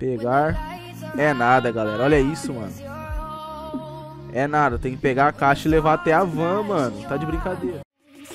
Pegar é nada, galera. Olha isso, mano. É nada, tem que pegar a caixa e levar até a van, mano. Tá de brincadeira. É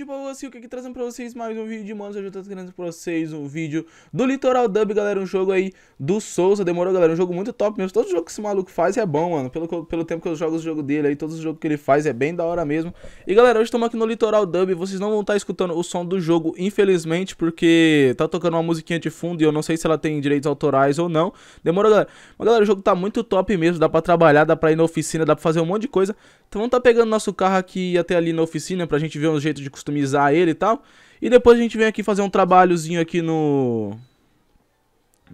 de boa, assim, o que é que trazendo pra vocês mais um vídeo, mano, hoje eu tô trazendo pra vocês um vídeo do Litoral Dub, galera, um jogo aí do Souza, demorou, galera, um jogo muito top mesmo, todo jogo que esse maluco faz é bom, mano, pelo, pelo tempo que eu jogo o jogo dele aí, todos os jogos que ele faz é bem da hora mesmo. E galera, hoje estamos aqui no Litoral Dub, vocês não vão estar tá escutando o som do jogo, infelizmente, porque tá tocando uma musiquinha de fundo e eu não sei se ela tem direitos autorais ou não, demorou, galera. Mas galera, o jogo tá muito top mesmo, dá pra trabalhar, dá pra ir na oficina, dá pra fazer um monte de coisa, então vamos tá pegando nosso carro aqui até ali na oficina pra gente ver um jeito de costurar customizar ele e tal. E depois a gente vem aqui fazer um trabalhozinho aqui no...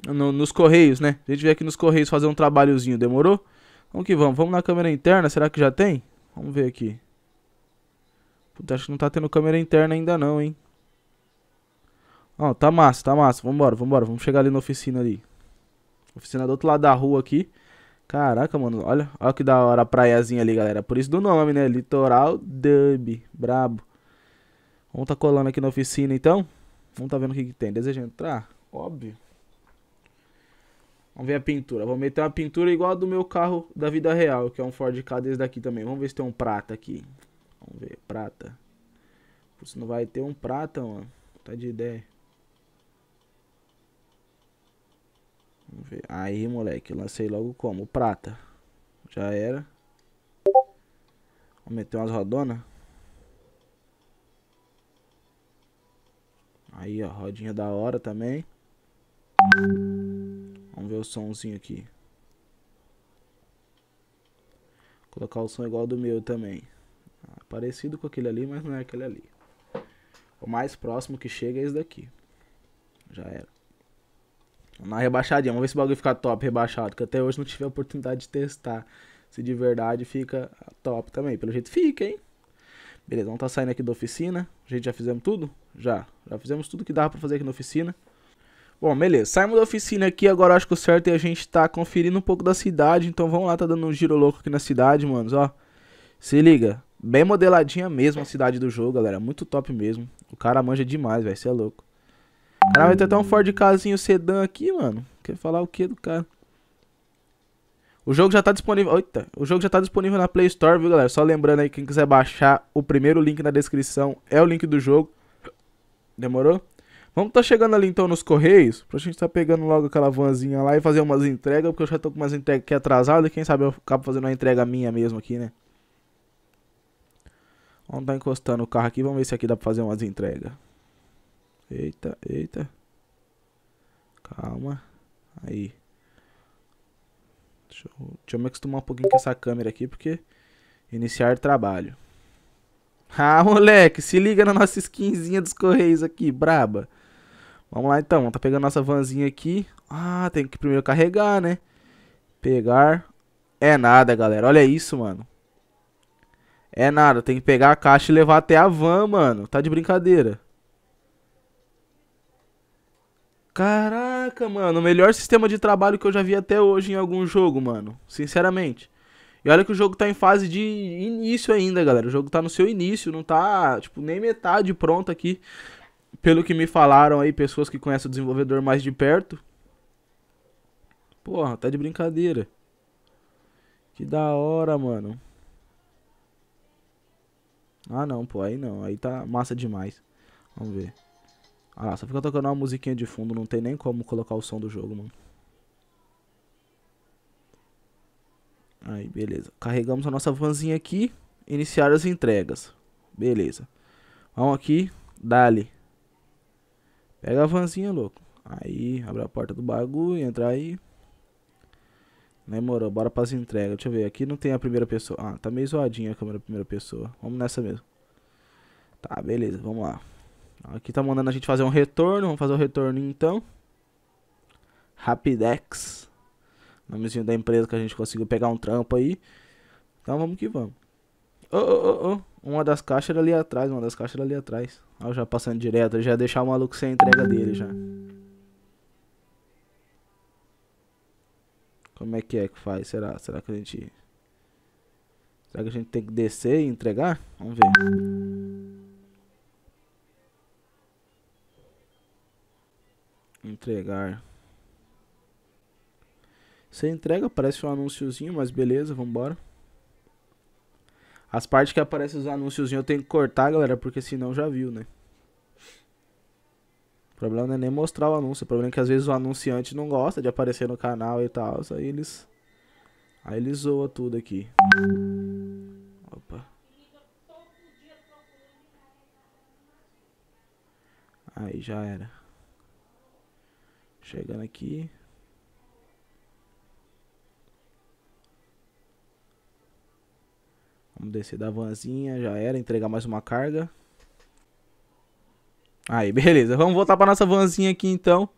no nos correios, né? A gente vem aqui nos correios fazer um trabalhozinho, demorou? Vamos que vamos. Vamos na câmera interna, será que já tem? Vamos ver aqui. Puta, acho que não tá tendo câmera interna ainda não, hein? Ó, tá massa, tá massa. Vambora, vambora. Vamos chegar ali na oficina ali. Oficina do outro lado da rua aqui. Caraca, mano, olha, olha que da hora a praiazinha ali, galera. Por isso do nome, né? Litoral Dub, brabo. Vamos tá colando aqui na oficina então. Vamos tá vendo o que, que tem. Deseja entrar? Óbvio. Vamos ver a pintura. Vou meter uma pintura igual a do meu carro da vida real, que é um Ford K desse daqui também. Vamos ver se tem um prata aqui. Vamos ver, prata. Você não vai ter um prata, mano. Tá de ideia. Vamos ver. Aí, moleque, lancei logo como? Prata. Já era. Vou meter umas rodonas. Aí, ó, rodinha da hora também. Vamos ver o somzinho aqui. Vou colocar o som igual do meu também. Ah, parecido com aquele ali, mas não é aquele ali. O mais próximo que chega é esse daqui. Já era. Na rebaixadinha, vamos ver se o bagulho fica top rebaixado, que até hoje não tive a oportunidade de testar. Se de verdade fica top também. Pelo jeito fica, hein? Beleza, então tá saindo aqui da oficina. A gente já fizemos tudo? Já. Já fizemos tudo que dava pra fazer aqui na oficina. Bom, beleza. Saímos da oficina aqui. Agora acho que o certo é a gente tá conferindo um pouco da cidade. Então vamos lá, tá dando um giro louco aqui na cidade, manos. Ó, se liga. Bem modeladinha mesmo a cidade do jogo, galera. Muito top mesmo. O cara manja demais, velho. Você é louco. Caralho, vai ter até um Ford Casinho sedã aqui, mano. Quer falar o que do cara? O jogo já tá disponível. Oita, o jogo já tá disponível na Play Store, viu, galera? Só lembrando aí, quem quiser baixar, o primeiro link na descrição é o link do jogo. Demorou? Vamos tá chegando ali então nos Correios, pra gente tá pegando logo aquela vanzinha lá e fazer umas entregas, porque eu já tô com umas entregas aqui atrasadas, e quem sabe eu acabo fazendo uma entrega minha mesmo aqui, né? Vamos tá encostando o carro aqui, vamos ver se aqui dá pra fazer umas entregas. Eita, eita. Calma. Aí. Deixa eu, deixa eu me acostumar um pouquinho com essa câmera aqui, porque... Iniciar trabalho. Ah, moleque, se liga na nossa skinzinha dos Correios aqui, braba. Vamos lá então, tá pegando nossa vanzinha aqui. Ah, tem que primeiro carregar, né? Pegar. É nada, galera, olha isso, mano. É nada, tem que pegar a caixa e levar até a van, mano. Tá de brincadeira. Caralho. Caraca, mano, o melhor sistema de trabalho que eu já vi até hoje em algum jogo, mano. Sinceramente. E olha que o jogo tá em fase de início ainda, galera. O jogo tá no seu início, não tá, tipo, nem metade pronto aqui. Pelo que me falaram aí, pessoas que conhecem o desenvolvedor mais de perto. Porra, tá de brincadeira. Que da hora, mano. Ah, não, pô, aí não. Aí tá massa demais. Vamos ver. Ah só fica tocando uma musiquinha de fundo, não tem nem como colocar o som do jogo, mano. Aí, beleza. Carregamos a nossa vanzinha aqui. Iniciar as entregas. Beleza. Vamos aqui. Dali. Pega a vanzinha, louco. Aí, abre a porta do bagulho, entra aí. Demorou, bora pras entregas. Deixa eu ver, aqui não tem a primeira pessoa. Ah, tá meio zoadinha a câmera primeira pessoa. Vamos nessa mesmo. Tá, beleza, vamos lá. Aqui tá mandando a gente fazer um retorno. Vamos fazer o um retorno então. Rapidex. Nomezinho da empresa que a gente conseguiu pegar um trampo aí. Então vamos que vamos. Oh, oh, oh, Uma das caixas era ali atrás, uma das caixas era ali atrás. Olha, já passando direto, já ia deixar o maluco sem a entrega dele já. Como é que é que faz? Será? Será que a gente. Será que a gente tem que descer e entregar? Vamos ver. Entregar. Você entrega, aparece um anúnciozinho, mas beleza, vambora. As partes que aparecem os anúnciozinhos eu tenho que cortar, galera, porque senão já viu, né? O problema não é nem mostrar o anúncio, o problema é que às vezes o anunciante não gosta de aparecer no canal e tal, aí eles... Aí eles zoam tudo aqui. Opa. Aí já era. Chegando aqui. Vamos descer da vanzinha, já era, entregar mais uma carga. Aí, beleza. Vamos voltar para nossa vanzinha aqui então.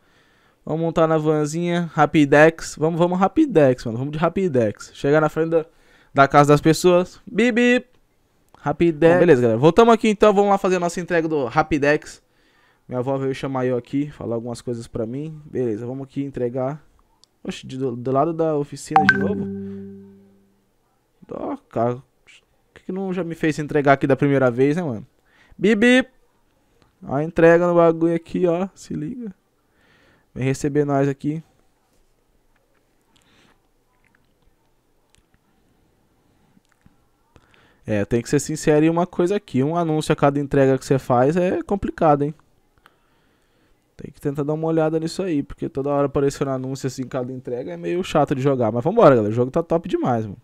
Vamos montar na vanzinha, Rapidex. Vamos, vamos Rapidex, mano. Vamos de Rapidex. Chegar na frente da, da casa das pessoas. Bip bip. Rapidex. Bom, beleza, galera. Voltamos aqui então, vamos lá fazer a nossa entrega do Rapidex. Minha avó veio chamar eu aqui, falar algumas coisas pra mim. Beleza, vamos aqui entregar. Oxe, do, do lado da oficina de novo? Ó, oh, cara. Por que, que não já me fez entregar aqui da primeira vez, né, mano? Bibi! A entrega no bagulho aqui, ó. Se liga. Vem receber nós aqui. É, tem que ser sincero em uma coisa aqui. Um anúncio a cada entrega que você faz é complicado, hein? Tem que tentar dar uma olhada nisso aí, porque toda hora aparecendo um anúncio assim, cada entrega é meio chato de jogar. Mas vambora, galera. O jogo tá top demais, mano.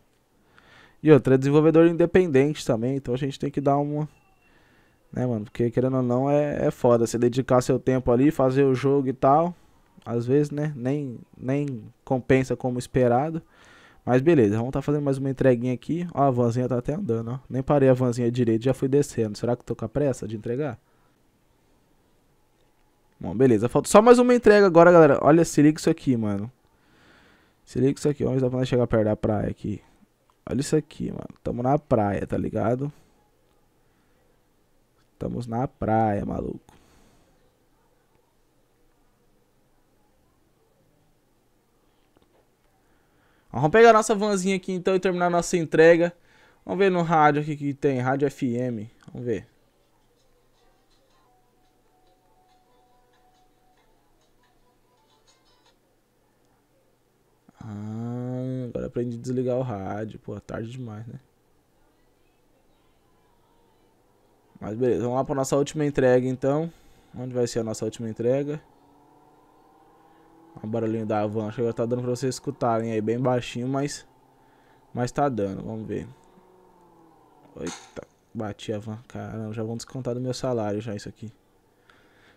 E outra, é desenvolvedor independente também, então a gente tem que dar uma. Né, mano? Porque querendo ou não é, é foda. Você dedicar seu tempo ali, fazer o jogo e tal. Às vezes, né? Nem, nem compensa como esperado. Mas beleza, vamos tá fazendo mais uma entreguinha aqui. Ó, a vanzinha tá até andando, ó. Nem parei a vanzinha direito, já fui descendo. Será que tô com a pressa de entregar? Bom, beleza. Falta só mais uma entrega agora, galera. Olha, se liga isso aqui, mano. Se liga isso aqui. Vamos dar pra chegar perto da praia aqui. Olha isso aqui, mano. Tamo na praia, tá ligado? Estamos na praia, maluco. Vamos pegar nossa vanzinha aqui então e terminar nossa entrega. Vamos ver no rádio aqui que tem. Rádio FM. Vamos ver. aprendi a desligar o rádio. Pô, tarde demais, né? Mas beleza, vamos lá pra nossa última entrega então. Onde vai ser a nossa última entrega? Um barulhinho da van, acho que já tá dando pra vocês escutarem aí, bem baixinho, mas... Mas tá dando, vamos ver. Eita, bati a van. Caramba, já vão descontar do meu salário já isso aqui.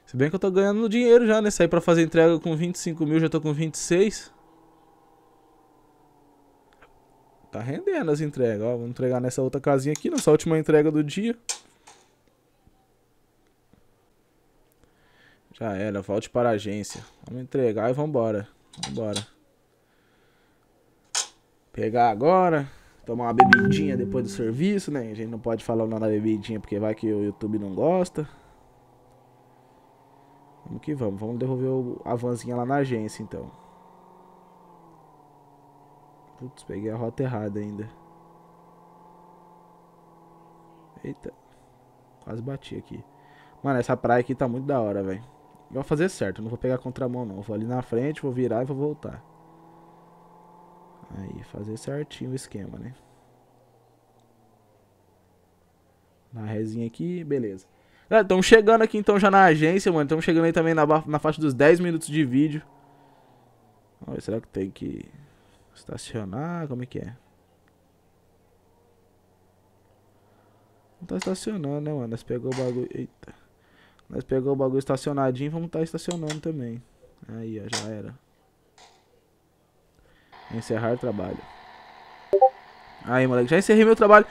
Se bem que eu tô ganhando dinheiro já, né? sair pra fazer entrega com 25 mil, já tô com 26. Tá rendendo as entregas. Ó, vamos entregar nessa outra casinha aqui, nossa última entrega do dia. Já era, volte para a agência. Vamos entregar e vambora. Vambora. Pegar agora. Tomar uma bebidinha depois do serviço, né? A gente não pode falar nada da bebidinha porque vai que o YouTube não gosta. Vamos que vamos. Vamos devolver a vanzinha lá na agência, então. Putz, peguei a rota errada ainda. Eita. Quase bati aqui. Mano, essa praia aqui tá muito da hora, velho. vou fazer certo, não vou pegar contramão não. vou ali na frente, vou virar e vou voltar. Aí, fazer certinho o esquema, né? Na resinha aqui, beleza. Galera, ah, estamos chegando aqui então já na agência, mano. Estamos chegando aí também na, na faixa dos 10 minutos de vídeo. será que tem que... Estacionar, como é que é? Não tá estacionando, né, mano? Nós pegou o bagulho... Eita. Nós pegou o bagulho estacionadinho, vamos estar tá estacionando também. Aí, ó, já era. Encerrar o trabalho. Aí, moleque, já encerrei meu trabalho.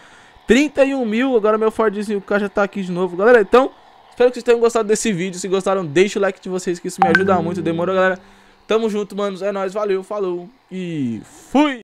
31 mil, agora meu Fordzinho K já tá aqui de novo. Galera, então, espero que vocês tenham gostado desse vídeo. Se gostaram, deixa o like de vocês, que isso me ajuda muito. Demorou, galera? Tamo junto, manos. É nóis, valeu, falou e fui!